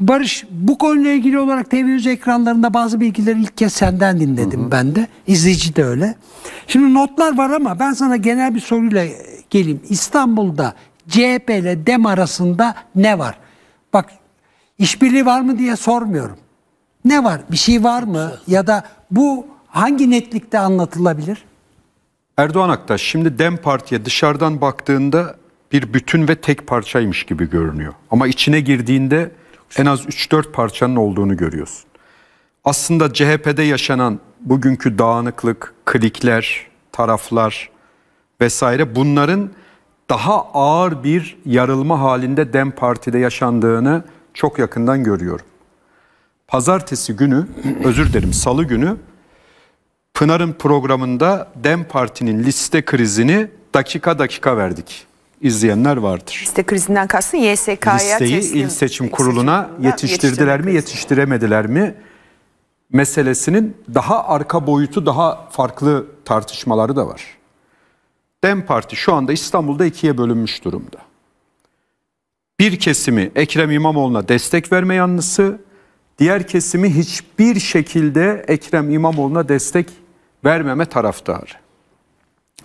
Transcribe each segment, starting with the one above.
Barış bu konuyla ilgili olarak televizyon ekranlarında bazı bilgileri ilk kez senden dinledim hı hı. ben de. İzleyici de öyle. Şimdi notlar var ama ben sana genel bir soruyla geleyim. İstanbul'da CHP ile DEM arasında ne var? Bak işbirliği var mı diye sormuyorum. Ne var? Bir şey var mı? Ya da bu hangi netlikte anlatılabilir? Erdoğan Aktaş şimdi DEM Parti'ye dışarıdan baktığında bir bütün ve tek parçaymış gibi görünüyor. Ama içine girdiğinde en az 3-4 parçanın olduğunu görüyorsun. Aslında CHP'de yaşanan bugünkü dağınıklık, klikler, taraflar vesaire bunların daha ağır bir yarılma halinde Dem Parti'de yaşandığını çok yakından görüyorum. Pazartesi günü, özür dilerim salı günü Pınar'ın programında Dem Parti'nin liste krizini dakika dakika verdik izleyenler vardır. Liste krizinden kastın YSK'ya Listeyi teslim, il seçim kuruluna yetiştirdiler mi yetiştiremediler mi meselesinin daha arka boyutu daha farklı tartışmaları da var. DEM Parti şu anda İstanbul'da ikiye bölünmüş durumda. Bir kesimi Ekrem İmamoğlu'na destek verme yanlısı, diğer kesimi hiçbir şekilde Ekrem İmamoğlu'na destek vermeme taraftarı.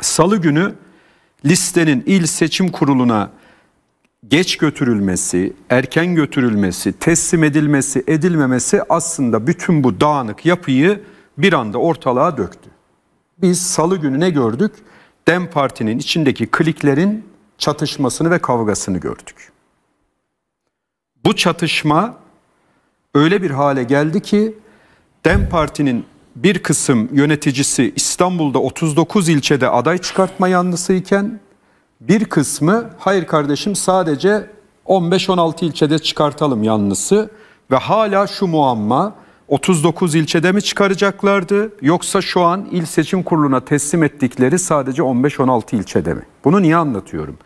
Salı günü listenin il seçim kuruluna geç götürülmesi, erken götürülmesi, teslim edilmesi, edilmemesi aslında bütün bu dağınık yapıyı bir anda ortalığa döktü. Biz salı günü ne gördük? Dem Parti'nin içindeki kliklerin çatışmasını ve kavgasını gördük. Bu çatışma öyle bir hale geldi ki Dem Parti'nin bir kısım yöneticisi İstanbul'da 39 ilçede aday çıkartma yanlısı iken bir kısmı hayır kardeşim sadece 15-16 ilçede çıkartalım yanlısı ve hala şu muamma 39 ilçede mi çıkaracaklardı yoksa şu an il seçim kuruluna teslim ettikleri sadece 15-16 ilçede mi? Bunu niye anlatıyorum?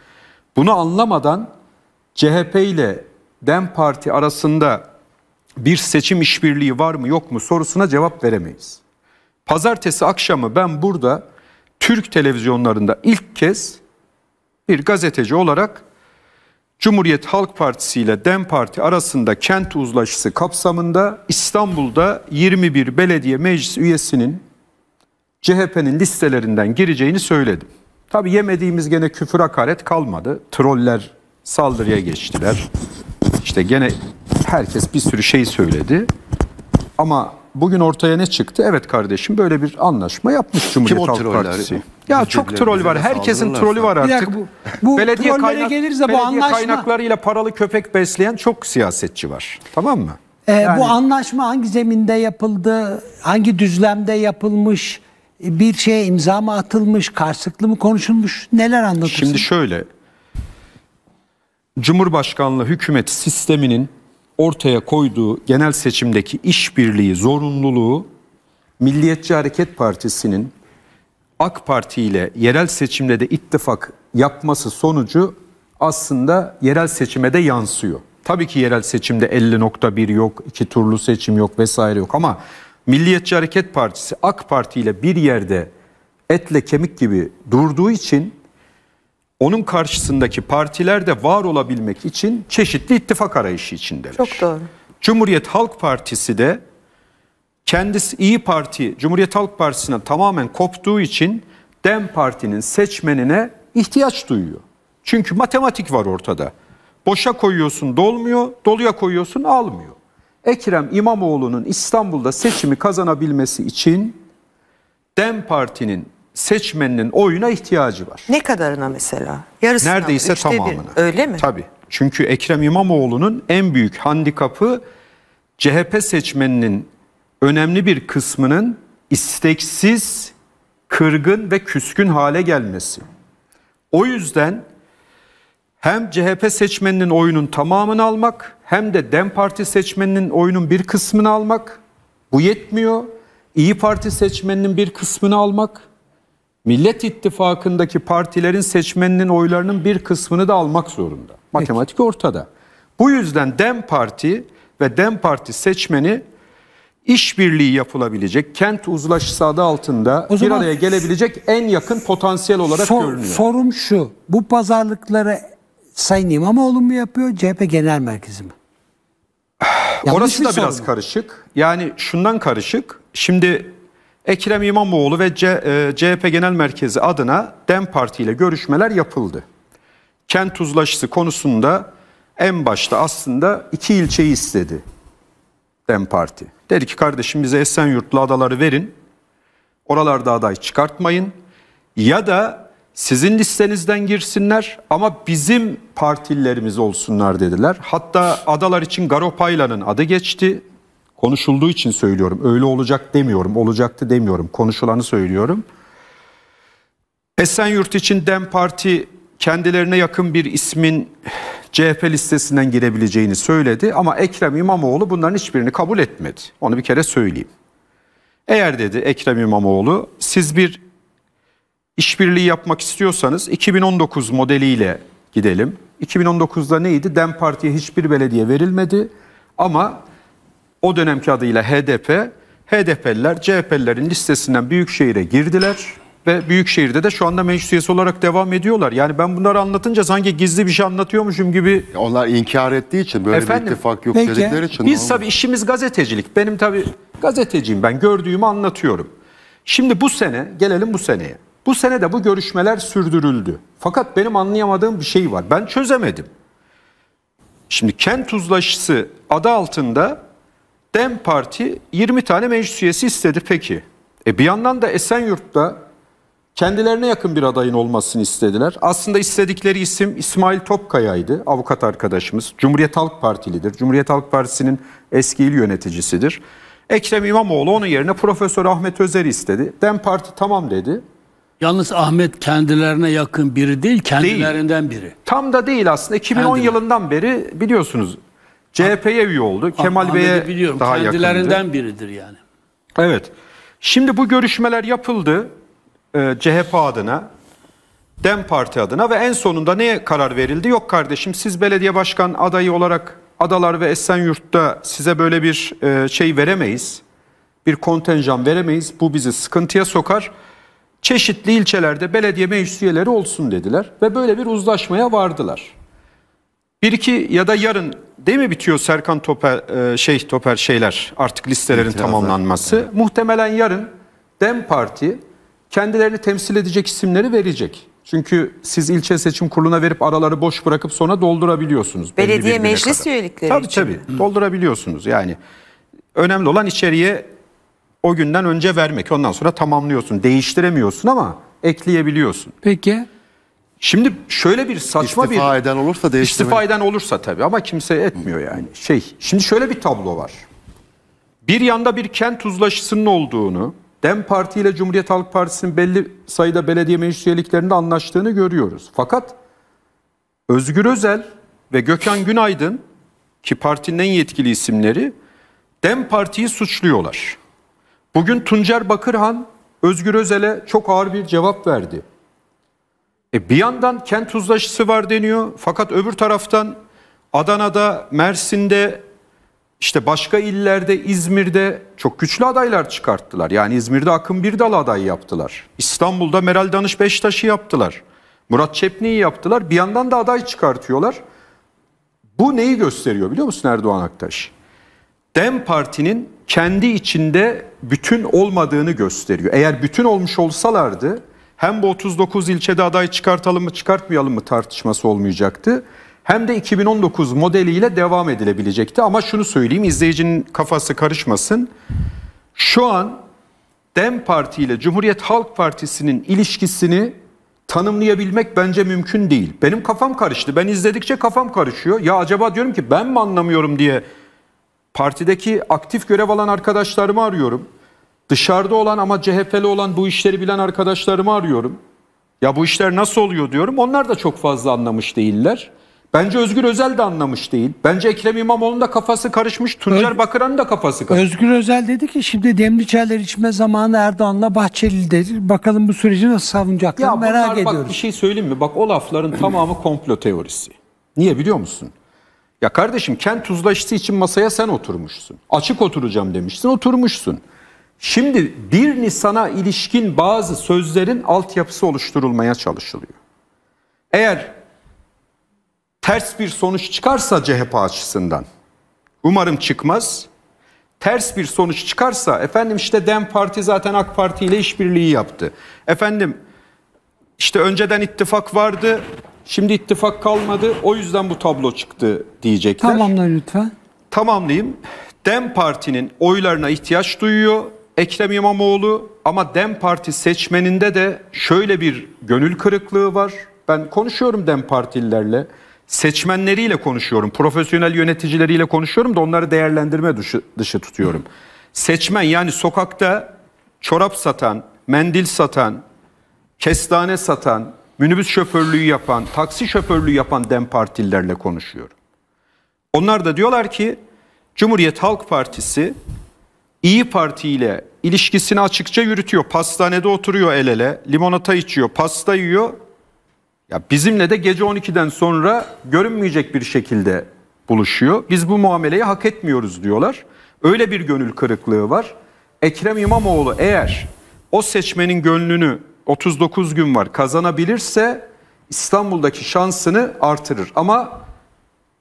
Bunu anlamadan CHP ile DEM Parti arasında bir seçim işbirliği var mı yok mu sorusuna cevap veremeyiz. Pazartesi akşamı ben burada Türk televizyonlarında ilk kez bir gazeteci olarak Cumhuriyet Halk Partisi ile DEM Parti arasında kent uzlaşısı kapsamında İstanbul'da 21 belediye meclis üyesinin CHP'nin listelerinden gireceğini söyledim. Tabi yemediğimiz gene küfür hakaret kalmadı. Troller saldırıya geçtiler. İşte gene herkes bir sürü şey söyledi. Ama bugün ortaya ne çıktı? Evet kardeşim böyle bir anlaşma yapmış Cumhuriyet Halk Partisi. Ya çok troll var. Herkesin trolü var artık. Bir bu, bu belediye kaynak, gelirse belediye anlaşma... kaynaklarıyla paralı köpek besleyen çok siyasetçi var. Tamam mı? Ee, yani... Bu anlaşma hangi zeminde yapıldı? Hangi düzlemde yapılmış? Bir şeye imza mı atılmış? Karşılıklı mı konuşulmuş? Neler anlatırsın? Şimdi şöyle. Cumhurbaşkanlığı hükümet sisteminin ortaya koyduğu genel seçimdeki işbirliği zorunluluğu Milliyetçi Hareket Partisi'nin AK Parti ile yerel seçimde de ittifak yapması sonucu aslında yerel seçime de yansıyor. Tabii ki yerel seçimde 50.1 yok, iki turlu seçim yok vesaire yok ama Milliyetçi Hareket Partisi AK Parti ile bir yerde etle kemik gibi durduğu için onun karşısındaki partiler de var olabilmek için çeşitli ittifak arayışı içindeler. Çok doğru. Cumhuriyet Halk Partisi de kendisi İyi Parti, Cumhuriyet Halk Partisi'ne tamamen koptuğu için Dem Parti'nin seçmenine ihtiyaç duyuyor. Çünkü matematik var ortada. Boşa koyuyorsun dolmuyor, doluya koyuyorsun almıyor. Ekrem İmamoğlu'nun İstanbul'da seçimi kazanabilmesi için Dem Parti'nin seçmeninin oyuna ihtiyacı var. Ne kadarına mesela? Yarısına Neredeyse mı? tamamına. Bir. Öyle mi? Tabii. Çünkü Ekrem İmamoğlu'nun en büyük handikapı CHP seçmeninin önemli bir kısmının isteksiz, kırgın ve küskün hale gelmesi. O yüzden hem CHP seçmeninin oyunun tamamını almak hem de DEM Parti seçmeninin oyunun bir kısmını almak bu yetmiyor. İyi Parti seçmeninin bir kısmını almak Millet İttifakı'ndaki partilerin seçmeninin oylarının bir kısmını da almak zorunda. Matematik Peki. ortada. Bu yüzden DEM Parti ve DEM Parti seçmeni işbirliği yapılabilecek, kent uzlaşısı adı altında o bir araya gelebilecek en yakın potansiyel olarak sor, görünüyor. Sorum şu, bu pazarlıkları Sayın İmamoğlu mu yapıyor, CHP Genel Merkezi mi? Orası da biraz mu? karışık. Yani şundan karışık. Şimdi Ekrem İmamoğlu ve CHP e, Genel Merkezi adına DEM Parti ile görüşmeler yapıldı. Kent uzlaşısı konusunda en başta aslında iki ilçeyi istedi DEM Parti. Dedi ki kardeşim bize Esenyurtlu adaları verin. Oralarda aday çıkartmayın. Ya da sizin listenizden girsinler ama bizim partililerimiz olsunlar dediler. Hatta adalar için Garopayla'nın adı geçti konuşulduğu için söylüyorum. Öyle olacak demiyorum, olacaktı demiyorum. Konuşulanı söylüyorum. Esenyurt için DEM Parti kendilerine yakın bir ismin CHP listesinden girebileceğini söyledi ama Ekrem İmamoğlu bunların hiçbirini kabul etmedi. Onu bir kere söyleyeyim. Eğer dedi Ekrem İmamoğlu siz bir işbirliği yapmak istiyorsanız 2019 modeliyle gidelim. 2019'da neydi? DEM Parti'ye hiçbir belediye verilmedi ama o dönemki adıyla HDP, HDP'liler CHP'lilerin listesinden Büyükşehir'e girdiler ve Büyükşehir'de de şu anda meclis üyesi olarak devam ediyorlar. Yani ben bunları anlatınca sanki gizli bir şey anlatıyormuşum gibi. Onlar inkar ettiği için böyle Efendim, bir ittifak yok peki. dedikleri için. Biz tabii işimiz gazetecilik. Benim tabii gazeteciyim ben gördüğümü anlatıyorum. Şimdi bu sene gelelim bu seneye. Bu sene de bu görüşmeler sürdürüldü. Fakat benim anlayamadığım bir şey var. Ben çözemedim. Şimdi Kent Uzlaşısı adı altında Dem Parti 20 tane meclis üyesi istedi peki. E bir yandan da Esenyurt'ta kendilerine yakın bir adayın olmasını istediler. Aslında istedikleri isim İsmail Topkaya'ydı. Avukat arkadaşımız. Cumhuriyet Halk Partilidir. Cumhuriyet Halk Partisi'nin eski il yöneticisidir. Ekrem İmamoğlu onun yerine Profesör Ahmet Özer istedi. Dem Parti tamam dedi. Yalnız Ahmet kendilerine yakın biri değil, kendilerinden değil. biri. Tam da değil aslında. 2010 Kendiler. yılından beri biliyorsunuz CHP'ye üye oldu. Ah, Kemal Bey'e biliyorum. daha Kendilerinden biridir yani. Evet. Şimdi bu görüşmeler yapıldı e, CHP adına, DEM Parti adına ve en sonunda neye karar verildi? Yok kardeşim siz belediye başkan adayı olarak Adalar ve Esenyurt'ta size böyle bir e, şey veremeyiz. Bir kontenjan veremeyiz. Bu bizi sıkıntıya sokar. Çeşitli ilçelerde belediye meclis üyeleri olsun dediler ve böyle bir uzlaşmaya vardılar. Bir iki ya da yarın değil mi bitiyor Serkan Toper e, şey Toper şeyler artık listelerin İtirazlar. tamamlanması. Evet. Muhtemelen yarın Dem Parti kendilerini temsil edecek isimleri verecek. Çünkü siz ilçe seçim kuruluna verip araları boş bırakıp sonra doldurabiliyorsunuz. Belediye meclis kadar. üyelikleri tabii, için. Tabii tabii doldurabiliyorsunuz yani. Önemli olan içeriye o günden önce vermek. Ondan sonra tamamlıyorsun. Değiştiremiyorsun ama ekleyebiliyorsun. Peki Şimdi şöyle bir saçma istifa bir... İstifa eden olursa değiştirmek. İstifa eden olursa tabii ama kimse etmiyor yani. Şey, şimdi şöyle bir tablo var. Bir yanda bir kent uzlaşısının olduğunu, DEM Parti ile Cumhuriyet Halk Partisi'nin belli sayıda belediye meclis üyeliklerinde anlaştığını görüyoruz. Fakat Özgür Özel ve Gökhan Günaydın ki partinin en yetkili isimleri DEM Parti'yi suçluyorlar. Bugün Tuncer Bakırhan Özgür Özel'e çok ağır bir cevap verdi. E bir yandan kent uzlaşısı var deniyor fakat öbür taraftan Adana'da, Mersin'de, işte başka illerde, İzmir'de çok güçlü adaylar çıkarttılar. Yani İzmir'de Akın Birdal adayı yaptılar. İstanbul'da Meral Danış Beştaş'ı yaptılar. Murat Çepni'yi yaptılar. Bir yandan da aday çıkartıyorlar. Bu neyi gösteriyor biliyor musun Erdoğan Aktaş? Dem Parti'nin kendi içinde bütün olmadığını gösteriyor. Eğer bütün olmuş olsalardı hem bu 39 ilçede aday çıkartalım mı çıkartmayalım mı tartışması olmayacaktı. Hem de 2019 modeliyle devam edilebilecekti. Ama şunu söyleyeyim izleyicinin kafası karışmasın. Şu an DEM Parti ile Cumhuriyet Halk Partisi'nin ilişkisini tanımlayabilmek bence mümkün değil. Benim kafam karıştı. Ben izledikçe kafam karışıyor. Ya acaba diyorum ki ben mi anlamıyorum diye partideki aktif görev alan arkadaşlarımı arıyorum. Dışarıda olan ama CHP'li olan bu işleri bilen arkadaşlarımı arıyorum. Ya bu işler nasıl oluyor diyorum. Onlar da çok fazla anlamış değiller. Bence Özgür Özel de anlamış değil. Bence Ekrem İmamoğlu'nun da kafası karışmış. Tuncer Öz, Bakıran'ın da kafası karışmış. Özgür Özel dedi ki şimdi demliçerler içme zamanı Erdoğan'la Bahçeli dedi. Bakalım bu süreci nasıl savunacaklar ya merak bunlar, ediyoruz. Bak bir şey söyleyeyim mi? Bak o lafların tamamı komplo teorisi. Niye biliyor musun? Ya kardeşim kent uzlaşısı için masaya sen oturmuşsun. Açık oturacağım demişsin oturmuşsun. Şimdi 1 Nisan'a ilişkin bazı sözlerin altyapısı oluşturulmaya çalışılıyor. Eğer ters bir sonuç çıkarsa CHP açısından, umarım çıkmaz, ters bir sonuç çıkarsa efendim işte DEM Parti zaten AK Parti ile işbirliği yaptı. Efendim işte önceden ittifak vardı, şimdi ittifak kalmadı, o yüzden bu tablo çıktı diyecekler. Tamamla lütfen. Tamamlayayım. DEM Parti'nin oylarına ihtiyaç duyuyor. Ekrem İmamoğlu ama Dem Parti seçmeninde de şöyle bir gönül kırıklığı var. Ben konuşuyorum Dem Partililerle, seçmenleriyle konuşuyorum, profesyonel yöneticileriyle konuşuyorum da onları değerlendirme dışı, dışı tutuyorum. Seçmen yani sokakta çorap satan, mendil satan, kestane satan, minibüs şoförlüğü yapan, taksi şoförlüğü yapan Dem Partililerle konuşuyorum. Onlar da diyorlar ki Cumhuriyet Halk Partisi İyi Parti ile ilişkisini açıkça yürütüyor. Pastanede oturuyor el ele, limonata içiyor, pasta yiyor. Ya bizimle de gece 12'den sonra görünmeyecek bir şekilde buluşuyor. Biz bu muameleyi hak etmiyoruz diyorlar. Öyle bir gönül kırıklığı var. Ekrem İmamoğlu eğer o seçmenin gönlünü 39 gün var kazanabilirse İstanbul'daki şansını artırır. Ama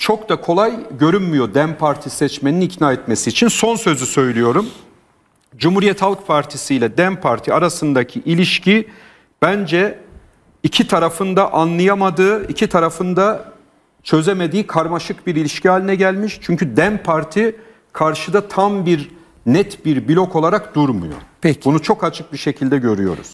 çok da kolay görünmüyor Dem Parti seçmenini ikna etmesi için. Son sözü söylüyorum. Cumhuriyet Halk Partisi ile Dem Parti arasındaki ilişki bence iki tarafında anlayamadığı, iki tarafında çözemediği karmaşık bir ilişki haline gelmiş. Çünkü Dem Parti karşıda tam bir net bir blok olarak durmuyor. Peki. Bunu çok açık bir şekilde görüyoruz.